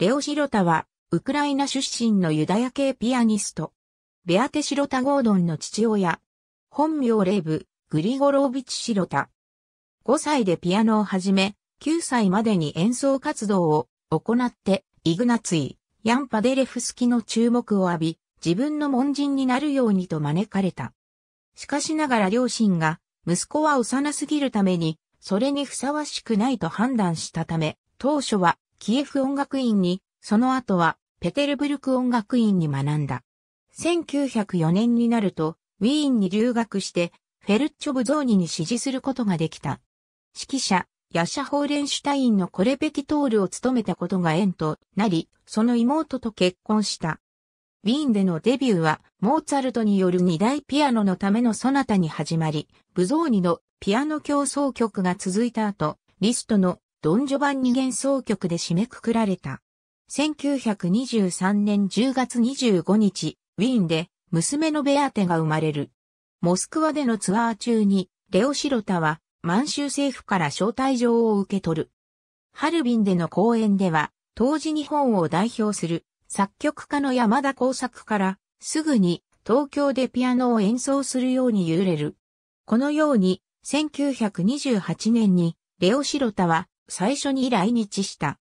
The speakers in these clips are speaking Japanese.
レオ・シロタは、ウクライナ出身のユダヤ系ピアニスト。ベアテ・シロタ・ゴードンの父親。本名レーブ、グリゴロービチ・シロタ。5歳でピアノを始め、9歳までに演奏活動を行って、イグナツイ、ヤンパデレフスキの注目を浴び、自分の門人になるようにと招かれた。しかしながら両親が、息子は幼すぎるために、それにふさわしくないと判断したため、当初はキエフ音楽院に、その後はペテルブルク音楽院に学んだ。1904年になると、ウィーンに留学して、フェルッチョブゾーニに支持することができた。指揮者、ヤシャ・ホーレンシュタインのコレベキトールを務めたことが縁となり、その妹と結婚した。ウィーンでのデビューは、モーツァルトによる二大ピアノのためのソナタに始まり、ブゾーニのピアノ競争曲が続いた後、リストのドン・ジョバンニ幻想曲で締めくくられた。1923年10月25日、ウィーンで娘のベアテが生まれる。モスクワでのツアー中に、レオ・シロタは満州政府から招待状を受け取る。ハルビンでの公演では、当時日本を代表する作曲家の山田耕作から、すぐに東京でピアノを演奏するように揺れる。このように、1928年にレオ・シロタは最初に来日した。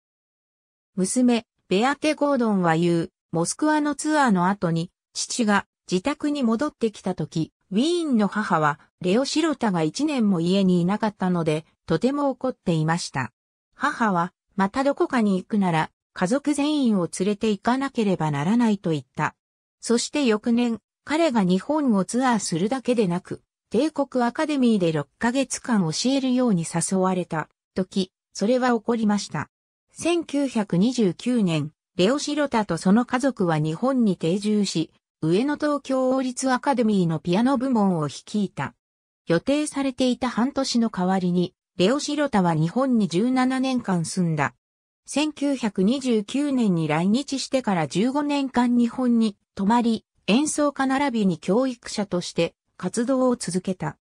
娘、ベアテ・ゴードンは言う、モスクワのツアーの後に、父が自宅に戻ってきた時、ウィーンの母は、レオ・シロタが一年も家にいなかったので、とても怒っていました。母は、またどこかに行くなら、家族全員を連れて行かなければならないと言った。そして翌年、彼が日本をツアーするだけでなく、帝国アカデミーで6ヶ月間教えるように誘われた時、それは起こりました。1929年、レオ・シロタとその家族は日本に定住し、上野東京王立アカデミーのピアノ部門を率いた。予定されていた半年の代わりに、レオ・シロタは日本に17年間住んだ。1929年に来日してから15年間日本に泊まり、演奏家並びに教育者として活動を続けた。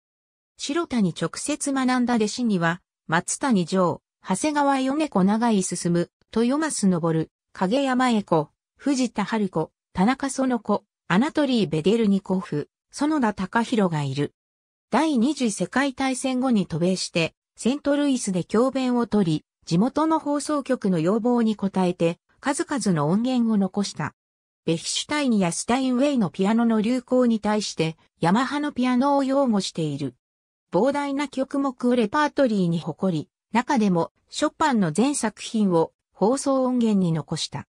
ロタに直接学んだ弟子には、松谷城、長谷川米子長井進、豊増昇、影山恵子、藤田春子、田中園子、アナトリー・ベデルニコフ、園田隆弘がいる。第二次世界大戦後に渡米して、セントルイスで教鞭を取り、地元の放送局の要望に応えて、数々の音源を残した。ベヒシュタインやスタインウェイのピアノの流行に対して、ヤマハのピアノを擁護している。膨大な曲目をレパートリーに誇り、中でも、ショパンの全作品を放送音源に残した。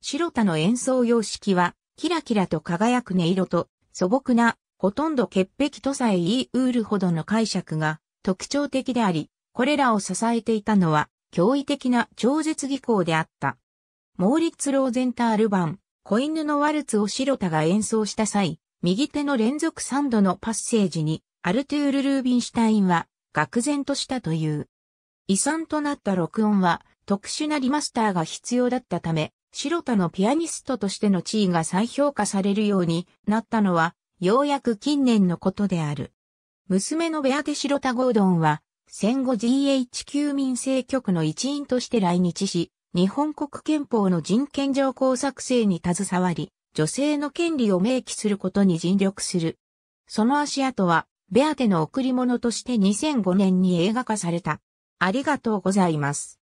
白田の演奏様式は、キラキラと輝く音色と、素朴な、ほとんど潔癖とさえ言いーるほどの解釈が特徴的であり、これらを支えていたのは、驚異的な超絶技巧であった。モーリッツ・ローゼンタール版、子犬のワルツを白田が演奏した際、右手の連続3度のパッセージに、アルトゥール・ルービンシュタインは、愕然としたという。遺産となった録音は特殊なリマスターが必要だったため、白田のピアニストとしての地位が再評価されるようになったのは、ようやく近年のことである。娘のベアテ・シロタ・ゴードンは、戦後 GHQ 民政局の一員として来日し、日本国憲法の人権条項作成に携わり、女性の権利を明記することに尽力する。その足跡は、ベアテの贈り物として2005年に映画化された。ありがとうございます。